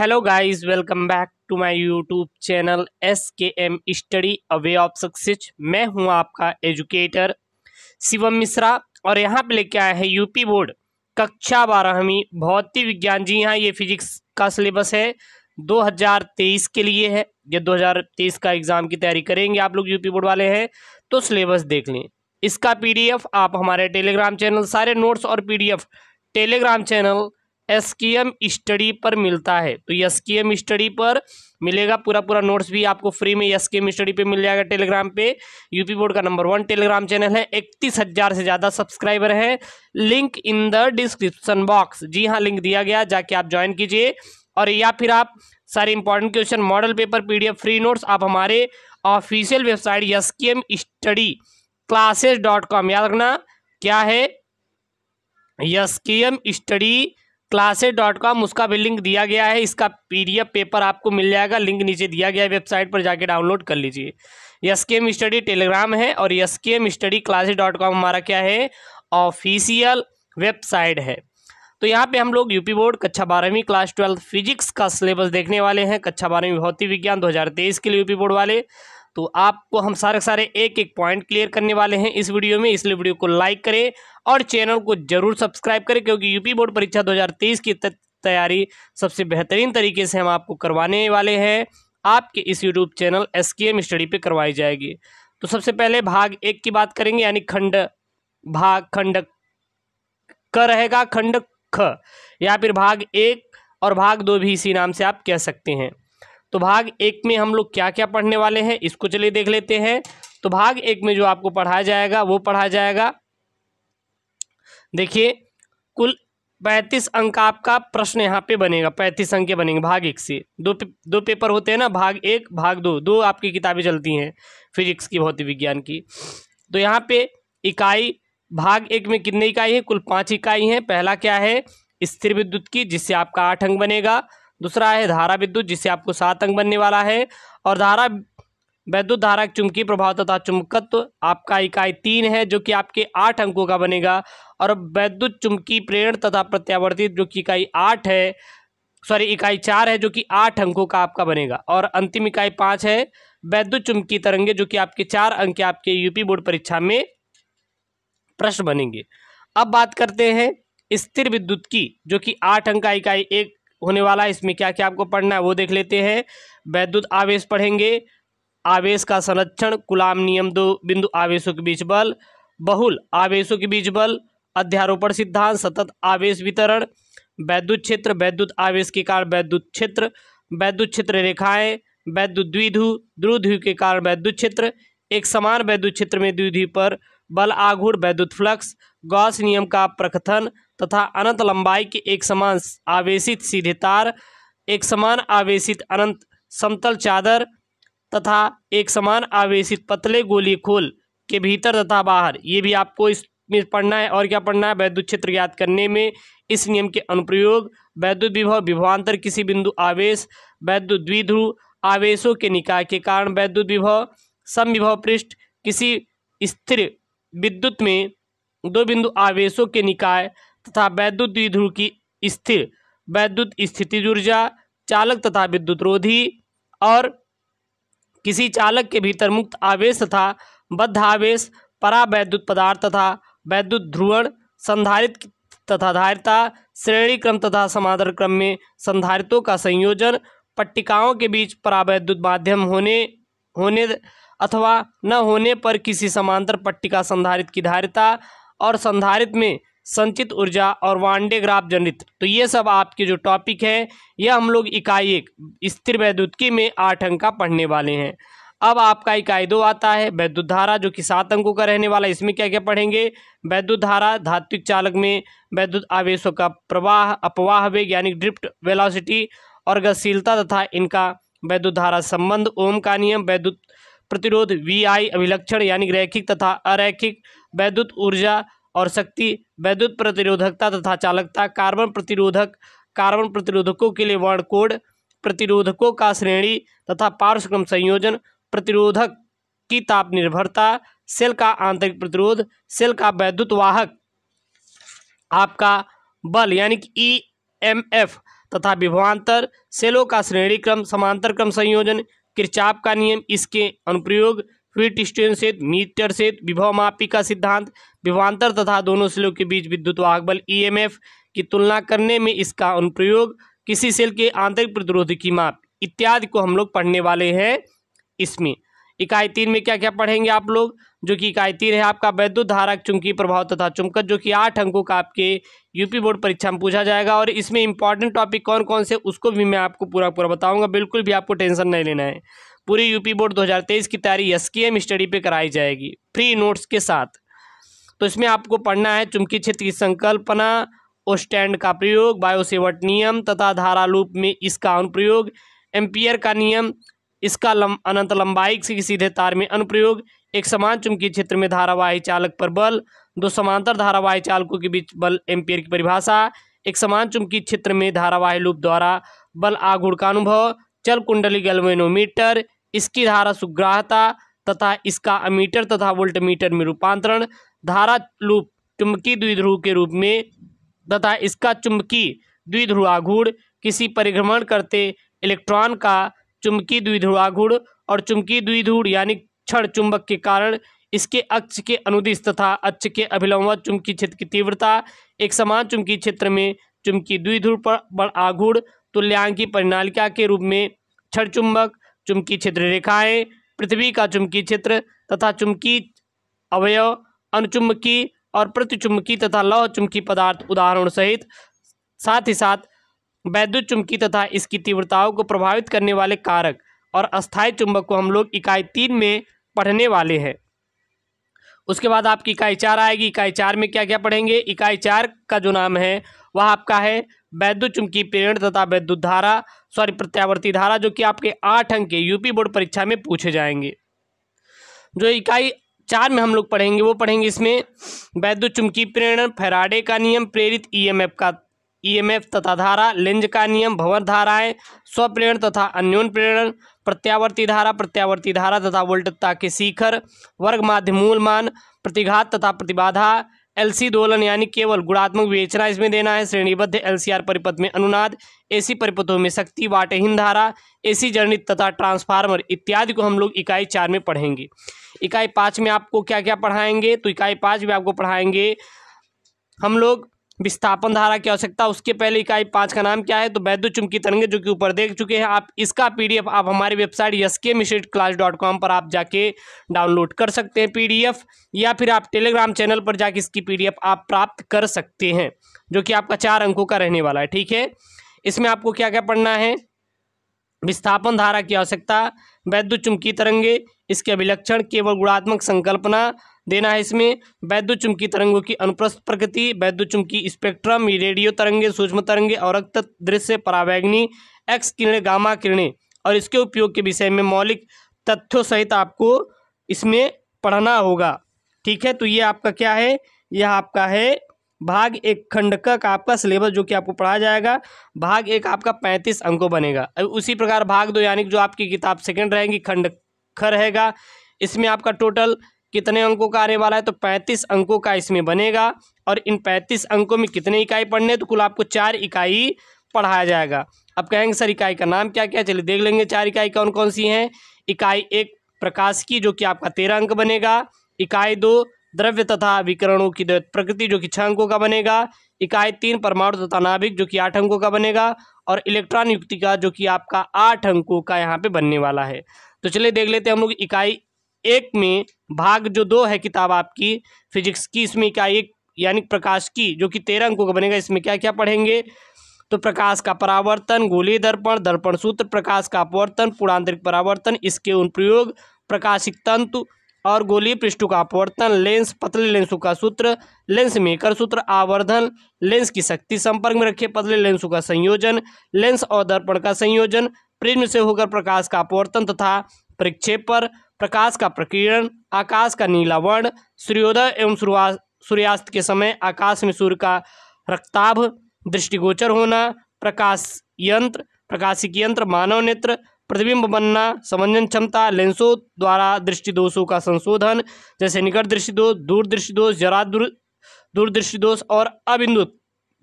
hello guys welcome back to my YouTube channel S K M study a way of success मैं हूं आपका educator Shivam Mishra और यहां पे लेके आए हैं यूपी बोर्ड कक्षा बारहवीं भौतिक विज्ञान जी हाँ ये फिजिक्स का सिलेबस है 2023 के लिए है ये 2023 का एग्ज़ाम की तैयारी करेंगे आप लोग यूपी बोर्ड वाले हैं तो सिलेबस देख लें इसका पी आप हमारे टेलीग्राम चैनल सारे नोट्स और P Telegram channel S K M study पर मिलता है तो एस की एम स्टडी पर मिलेगा पूरा पूरा नोट्स भी आपको फ्री में एस की एम स्टडी पे मिल जाएगा टेलीग्राम पे यूपी बोर्ड का नंबर वन टेलीग्राम चैनल है इकतीस हज़ार से ज़्यादा सब्सक्राइबर है link in the description box जी हाँ लिंक दिया गया जाके आप ज्वाइन कीजिए और या फिर आप सारे important question model paper PDF free notes आप हमारे official website S K M study classes dot com याद रखना क्या है SKM study classes dot com उसका भी लिंक दिया गया है इसका पीडीएफ पेपर आपको मिल जाएगा लिंक नीचे दिया गया है वेबसाइट पर जाके डाउनलोड कर लीजिए yes K M study Telegram है और S K M study classes dot com हमारा क्या है ऑफिशियल वेबसाइट है तो यहाँ पे हम लोग यूपी बोर्ड कक्षा बारहवीं क्लास ट्वेल्थ फिजिक्स का सिलेबस देखने वाले हैं कक्षा बारहवीं भौतिक विज्ञान दो के लिए यूपी बोर्ड वाले तो आपको हम सारे सारे एक एक पॉइंट क्लियर करने वाले हैं इस वीडियो में इसलिए वीडियो को लाइक करें और चैनल को जरूर सब्सक्राइब करें क्योंकि यूपी बोर्ड परीक्षा 2023 की तैयारी सबसे बेहतरीन तरीके से हम आपको करवाने वाले हैं आपके इस YouTube channel S K M study पर करवाई जाएगी तो सबसे पहले भाग एक की बात करेंगे यानी खंड भाग खंड क रहेगा खंड ख या फिर भाग एक और भाग दो भी इसी नाम से आप कह सकते हैं तो भाग एक में हम लोग क्या क्या पढ़ने वाले हैं इसको चलिए देख लेते हैं तो भाग एक में जो आपको पढ़ाया जाएगा वो पढ़ाया जाएगा देखिए कुल पैंतीस अंक आपका प्रश्न यहाँ पे बनेगा पैंतीस अंक के बनेंगे भाग एक से दो पे, दो पेपर होते हैं ना भाग एक भाग दो दो आपकी किताबें चलती हैं फिजिक्स की भौतिक विज्ञान की तो यहाँ पे इकाई भाग एक में कितने इकाई है कुल पांच इकाई हैं पहला क्या है स्थिर विद्युत की जिससे आपका आठ अंक बनेगा दूसरा है धारा विद्युत जिससे आपको सात अंक बनने वाला है और धारा वैद्युत धारा चुंबकीय प्रभाव तथा चुंबकत्व आपका इकाई तीन है जो कि आपके आठ अंकों का बनेगा और वैद्युत चुंबकीय प्रेरण तथा प्रत्यावर्तित जो कि इकाई आठ है सॉरी इकाई चार है जो कि आठ अंकों का आपका बनेगा और अंतिम इकाई पाँच है वैद्युत चुंबकीय तरंगे जो कि आपके चार अंक आपके यूपी बोर्ड परीक्षा में प्रश्न बनेंगे अब बात करते हैं स्थिर विद्युत की जो कि आठ अंक का इकाई एक होने वाला है इसमें क्या क्या आपको पढ़ना है वो देख लेते हैं वैद्युत आवेश पढ़ेंगे आवेश का संरक्षण गुलाम नियम दो बिंदु आवेशों के बीच बल बहुल आवेशों के बीच बल अध्यारोपण सिद्धांत सतत आवेश वितरण वैद्युत क्षेत्र वैद्युत आवेश के कारण वैद्युत क्षेत्र वैद्युत क्षेत्र रेखाएं वैद्युत द्विधु द्रुध्यु के कारण वैद्युत क्षेत्र एक समान वैद्युत क्षेत्र में द्विध्रुव पर बल आघूर वैद्युत फ्लक्स गॉस नियम का प्रकथन तथा अनंत लंबाई के एक समान आवेशित सीधे तार एक समान आवेशित अनंत समतल चादर तथा एक समान आवेशित पतले गोली खोल के भीतर तथा बाहर ये भी आपको इसमें पढ़ना है और क्या पढ़ना है वैद्युत क्षेत्र ज्ञात करने में इस नियम के अनुप्रयोग वैद्युत विभव विभवान्तर किसी बिंदु आवेश वैद्युत द्विध्रुव आवेशों के निकाय के कारण वैद्युत विभव समविभव पृष्ठ किसी स्थिर विद्युत में दो बिंदु आवेशों के निकाय तथा वैद्युत द्विध्रुव की स्थिर वैद्युत स्थिति ऊर्जा चालक तथा विद्युत रोधी और किसी चालक के भीतर मुक्त आवेश तथा बद्ध आवेश परावैद्युत पदार्थ तथा वैद्युत ध्रुवण संधारित तथा धारिता श्रेणी क्रम तथा समांतर क्रम में संधारितों का संयोजन पट्टिकाओं के बीच परावैद्युत माध्यम होने होने अथवा न होने पर किसी समांतर पट्टिका संधारित की धारिता और संधारित में संचित ऊर्जा और वांडे ग्राफ जनित तो ये सब आपके जो टॉपिक है यह हम लोग इकाई एक स्थिर वैद्युत की में आठ अंक का पढ़ने वाले हैं अब आपका इकाई दो आता है वैद्युत धारा जो कि सात अंकों का रहने वाला इसमें क्या क्या पढ़ेंगे वैद्युत धारा धात्विक चालक में वैद्युत आवेशों का प्रवाह अपवाह वेग यानी ड्रिफ्ट वेलासिटी और गतिशीलता तथा इनका वैद्युत धारा संबंध ओम का नियम वैद्युत प्रतिरोध वी आई अभिलक्षण यानी रैखिक तथा अरैखिक वैद्युत ऊर्जा और शक्ति वैद्युत प्रतिरोधकता तथा चालकता कार्बन प्रतिरोधक कार्बन प्रतिरोधकों के लिए वर्ण कोड प्रतिरोधकों का श्रेणी तथा पार्श्वक्रम संयोजन प्रतिरोधक की ताप निर्भरता सेल का आंतरिक प्रतिरोध सेल का वैद्युत वाहक आपका बल यानी कि ई एम एफ तथा विभवांतर सेलों का श्रेणी क्रम समांतर क्रम संयोजन किरचाप का नियम इसके अनुप्रयोग फ्री से मीटर से विभव मापी का सिद्धांत विभांतर तथा दोनों सेलों के बीच विद्युत वाहक बल ईएमएफ e की तुलना करने में इसका अनुप्रयोग किसी सेल के आंतरिक प्रतिरोध की माप इत्यादि को हम लोग पढ़ने वाले हैं इसमें इकाई तीन में क्या क्या पढ़ेंगे आप लोग जो कि इकाई तीन है आपका वैद्युत धारक चुंकी प्रभाव तथा चुंबकत जो कि आठ अंकों का आपके यूपी बोर्ड परीक्षा में पूछा जाएगा और इसमें इंपॉर्टेंट टॉपिक कौन कौन से उसको भी मैं आपको पूरा पूरा बताऊंगा बिल्कुल भी आपको टेंशन नहीं लेना है पूरी यूपी बोर्ड 2023 की तैयारी एस की एम स्टडी पे कराई जाएगी फ्री नोट्स के साथ तो इसमें आपको पढ़ना है चुमकी क्षेत्र की संकल्पना स्टैंड का प्रयोग बायोसेवट नियम तथा धारा लूप में इसका अनुप्रयोग एम्पियर का नियम इसका लम, अनंत लंबाई से सीधे तार में अनुप्रयोग एक समान चुमकी क्षेत्र में धारावाही चालक पर बल दो समांतर धारावाही चालकों के बीच बल एम्पियर की परिभाषा एक समान चुमकी क्षेत्र में धारावाही लूप द्वारा बल आगुड़ का अनुभव चल कुंडली गलवेनोमीटर इसकी धारा सुग्राहता तथा इसका अमीटर तथा वोल्टमीटर में रूपांतरण धारा लूप चुंबकीय द्विध्रुव के रूप में तथा इसका चुंबकीय द्विध्रुवाघूर्ण किसी परिभ्रमण करते इलेक्ट्रॉन का चुंबकीय द्विध्रुवाघूर्ण और चुंबकीय द्विध्रुव यानी क्षण चुंबक के कारण इसके अक्ष के अनुदिश तथा अक्ष के अभिलंबा चुंबकीय क्षेत्र की तीव्रता एक समान चुंबकीय क्षेत्र में चुंबकीय द्विध्रुव पर आघूर्ण तुल्यांकी परिणालिका के रूप में क्षण चुंबक चुमकी क्षेत्र रेखाएं पृथ्वी का चुंबकीय क्षेत्र तथा चुंबकीय अवयव अनुचुंबकी और प्रतिचुंबकीय तथा लौह चुंबकीय पदार्थ उदाहरण सहित साथ ही साथ वैद्युत चुंबकीय तथा इसकी तीव्रताओं को प्रभावित करने वाले कारक और अस्थायी चुंबक को हम लोग इकाई तीन में पढ़ने वाले हैं उसके बाद आपकी इकाई चार आएगी इकाई चार में क्या क्या पढ़ेंगे इकाई चार का जो नाम है वह आपका है वैद्युत चुमकी प्रेरण तथा वैद्युत धारा सॉरी प्रत्यावर्ती धारा जो कि आपके आठ अंक के यूपी बोर्ड परीक्षा में पूछे जाएंगे जो इकाई चार में हम लोग पढ़ेंगे वो पढ़ेंगे इसमें वैद्युत चुमकी प्रेरण फेराडे का नियम प्रेरित ईएमएफ e का ईएमएफ e तथा धारा लेंज का नियम भवन धाराएं स्वप्रेरण तथा अन्योन प्रेरण प्रत्यावर्ती धारा प्रत्यावर्ती धारा तथा वोल्टता के शिखर वर्ग माध्यमूल मान प्रतिघात तथा प्रतिबाधा एलसी दोलन यानी केवल गुणात्मक विवेचना इसमें देना है श्रेणीबद्ध एलसीआर परिपथ में अनुनाद एसी परिपथों में शक्ति वाटहीन धारा एसी जनित तथा ट्रांसफार्मर इत्यादि को हम लोग इकाई चार में पढ़ेंगे इकाई पाँच में आपको क्या क्या पढ़ाएंगे तो इकाई पाँच में आपको पढ़ाएंगे हम लोग विस्थापन धारा की आवश्यकता उसके पहले इकाई पाँच का नाम क्या है तो वैद्य चुमकी तरंगे जो कि ऊपर देख चुके हैं आप इसका पी आप हमारी website S K class dot com पर आप जाके डाउनलोड कर सकते हैं पी या फिर आप टेलीग्राम चैनल पर जाके इसकी पी आप प्राप्त कर सकते हैं जो कि आपका चार अंकों का रहने वाला है ठीक है इसमें आपको क्या क्या पढ़ना है विस्थापन धारा की आवश्यकता वैद्य चुमकी तरंगे इसके अभिलक्षण केवल गुणात्मक संकल्पना देना है इसमें वैद्य चुमकी तरंगों की अनुप्रस्थ प्रकृति वैद्य चुमकी स्पेक्ट्रम रेडियो तरंगे सूक्ष्म तरंगे और रक्त दृश्य परावैग्नि एक्स किरणें गामा किरणें और इसके उपयोग के विषय में मौलिक तथ्यों सहित आपको इसमें पढ़ना होगा ठीक है तो ये आपका क्या है यह आपका है भाग एक खंड का आपका सिलेबस जो कि आपको पढ़ाया जाएगा भाग एक आपका पैंतीस अंकों बनेगा अब उसी प्रकार भाग दो यानी जो आपकी किताब सेकंड रहेगी खंड ख रहेगा इसमें आपका टोटल कितने अंकों का आने वाला है तो पैंतीस अंकों का इसमें बनेगा और इन पैंतीस अंकों में कितने इकाई पढ़ने तो कुल आपको चार इकाई पढ़ाया जाएगा अब कहेंगे सर इकाई का नाम क्या क्या चलिए देख लेंगे चार इकाई कौन कौन सी हैं इकाई एक प्रकाश की जो कि आपका तेरह अंक बनेगा इकाई दो द्रव्य तथा विकरणों की प्रकृति जो कि छः अंकों का बनेगा इकाई तीन परमाणु तथा नाभिक जो कि आठ अंकों का बनेगा और इलेक्ट्रॉन युक्ति का जो कि आपका आठ अंकों का यहाँ पे बनने वाला है तो चलिए देख लेते हैं हम लोग इकाई एक में भाग जो दो है किताब आपकी फिजिक्स की इसमें इकाई एक यानी प्रकाश की जो कि तेरह अंकों का बनेगा इसमें क्या क्या पढ़ेंगे तो प्रकाश का परावर्तन गोली दर्पण दर्पण सूत्र प्रकाश का अपवर्तन पूर्णांतरिक परावर्तन इसके अनुप्रयोग प्रकाशिक तंतु और गोली पृष्ठों का अपवर्तन लेंस पतले लेंसों का सूत्र लेंस मेकर सूत्र आवर्धन लेंस की शक्ति संपर्क में रखे पतले लेंसों का संयोजन लेंस और दर्पण का संयोजन प्रिज्म से होकर प्रकाश का अपवर्तन तथा प्रक्षेप पर प्रकाश का प्रकीर्ण आकाश का नीला वर्ण सूर्योदय एवं सूर्यास्त के समय आकाश में सूर्य का रक्ताभ दृष्टिगोचर होना प्रकाश यंत्र प्रकाशिक यंत्र मानव नेत्र प्रतिबिंब बनना समंजन क्षमता लेंसों द्वारा दृष्टि दोषों का संशोधन जैसे निकट दृष्टि दोष दूर दृष्टि दोष जरा दूर दूरदृष्टि दोष और अबिंदु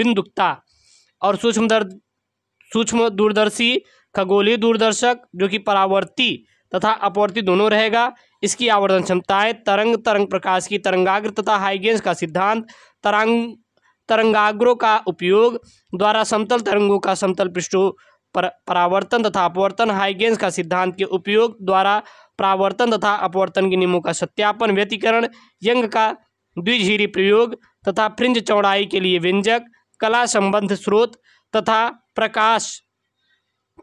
बिंदुकता और सूक्ष्म सूक्ष्म दूरदर्शी खगोलीय दूरदर्शक जो कि परावर्ती तथा अपवर्ती दोनों रहेगा इसकी आवर्धन क्षमताएं तरंग तरंग प्रकाश की तरंगाग्र तथा हाइगेंस का सिद्धांत तरंग तरंगाग्रों का उपयोग द्वारा समतल तरंगों का समतल पृष्ठों पर परावर्तन तथा अपवर्तन हाइगेंस का सिद्धांत के उपयोग द्वारा परावर्तन तथा अपवर्तन के नियमों का सत्यापन व्यतीकरण यंग का द्विझीरी प्रयोग तथा फ्रिंज चौड़ाई के लिए व्यंजक कला संबंध स्रोत तथा प्रकाश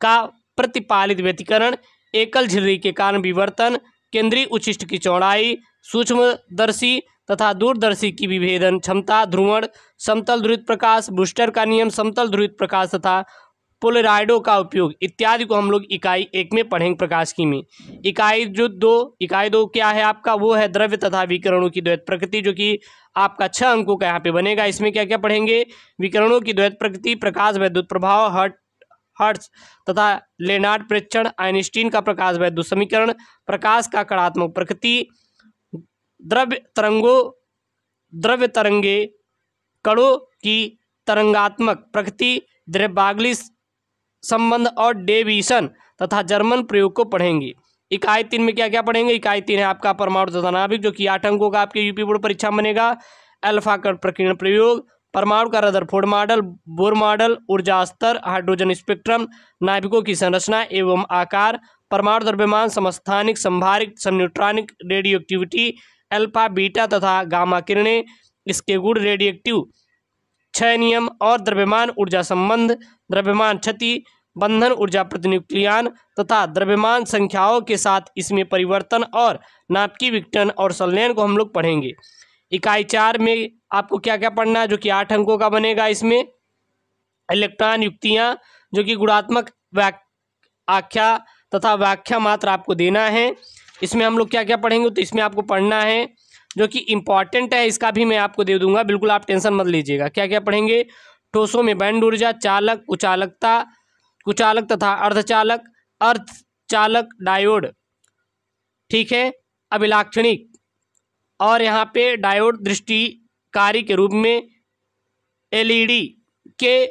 का प्रतिपालित व्यतीकरण एकल झिल्ली के कारण विवर्तन केंद्रीय उच्चिष्ट की चौड़ाई सूक्ष्मदर्शी तथा दूरदर्शी की विभेदन क्षमता ध्रुवण समतल ध्रुवित प्रकाश बूस्टर का नियम समतल ध्रुवित प्रकाश तथा पोलराइडो का उपयोग इत्यादि को हम लोग इकाई एक में पढ़ेंगे प्रकाश की में इकाई जो दो इकाई दो क्या है आपका वो है द्रव्य तथा विकरणों की द्वैत प्रकृति जो कि आपका छह अंकों का यहाँ पे बनेगा इसमें क्या क्या पढ़ेंगे विकरणों की द्वैत प्रकृति प्रकाश वैद्युत प्रभाव हट हर्ट्स तथा लेनार्ड प्रेक्षण आइनस्टीन का प्रकाश वैद्य समीकरण प्रकाश का कड़ात्मक प्रकृति द्रव्य तरंगों द्रव्य तरंगे कणों की तरंगात्मक प्रकृति द्रव्यगली संबंध और डेविशन तथा जर्मन प्रयोग को पढ़ेंगे इकाई तीन में क्या क्या पढ़ेंगे इकाई तीन है आपका परमाणु तथा नाभिक जो कि आठ अंकों का आपके यूपी बोर्ड परीक्षा में बनेगा अल्फा प्रकीर्ण प्रयोग परमाणु का रदरफोर्ड मॉडल बोर मॉडल ऊर्जा स्तर हाइड्रोजन स्पेक्ट्रम नाभिकों की संरचना एवं आकार परमाणु द्रव्यमान समस्थानिक संभारिक समन्यूट्रॉनिक रेडियो एक्टिविटी अल्फा बीटा तथा गामा किरणें इसके गुण रेडिएक्टिव क्षय नियम और द्रव्यमान ऊर्जा संबंध द्रव्यमान क्षति बंधन ऊर्जा प्रतिनिक्रियान तथा द्रव्यमान संख्याओं के साथ इसमें परिवर्तन और नाभिकीय विघटन और संलयन को हम लोग पढ़ेंगे इकाई चार में आपको क्या क्या पढ़ना है जो कि आठ अंकों का बनेगा इसमें इलेक्ट्रॉन युक्तियाँ जो कि गुणात्मक आख्या तथा व्याख्या मात्र आपको देना है इसमें हम लोग क्या क्या पढ़ेंगे तो इसमें आपको पढ़ना है जो कि इम्पॉर्टेंट है इसका भी मैं आपको दे दूंगा बिल्कुल आप टेंशन मत लीजिएगा क्या क्या पढ़ेंगे ठोसों में बैंड ऊर्जा चालक उचालकता कुचालक तथा अर्धचालक चालक डायोड ठीक है अभिलाक्षणिक और यहाँ पे डायोड दृष्टिकारी के रूप में एलईडी e के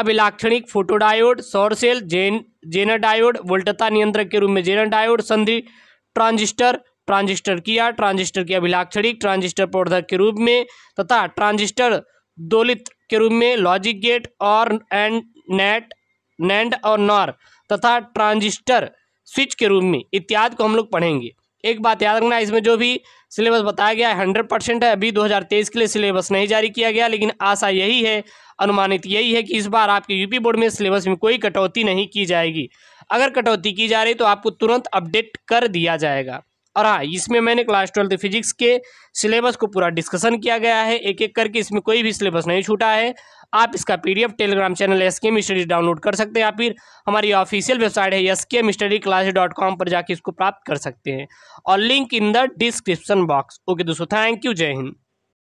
अभिलाक्षणिक फोटोडायोड सौर सेल जेन जेनर डायोड वोल्टता नियंत्रक के रूप में जेनर डायोड संधि ट्रांजिस्टर ट्रांजिस्टर किया ट्रांजिस्टर की अभिलाक्षणिक ट्रांजिस्टर प्रवर्धक के रूप में तथा ट्रांजिस्टर दोलित के रूप में लॉजिक गेट और एंड नेट नैंड और नॉर तथा ट्रांजिस्टर स्विच के रूप में इत्यादि को हम लोग पढ़ेंगे एक बात याद रखना इसमें जो भी सिलेबस बताया गया है हंड्रेड परसेंट है अभी 2023 के लिए सिलेबस नहीं जारी किया गया लेकिन आशा यही है अनुमानित यही है कि इस बार आपके यूपी बोर्ड में सिलेबस में कोई कटौती नहीं की जाएगी अगर कटौती की जा रही तो आपको तुरंत अपडेट कर दिया जाएगा और हाँ इसमें मैंने क्लास ट्वेल्थ फिजिक्स के सिलेबस को पूरा डिस्कशन किया गया है एक एक करके इसमें कोई भी सिलेबस नहीं छूटा है आप इसका P Telegram channel S K download कर सकते हैं या फिर हमारी ऑफिशियल वेबसाइट है S K study class dot com पर जाकर इसको प्राप्त कर सकते हैं और link in the description box okay दोस्तों थैंक यू जय हिंद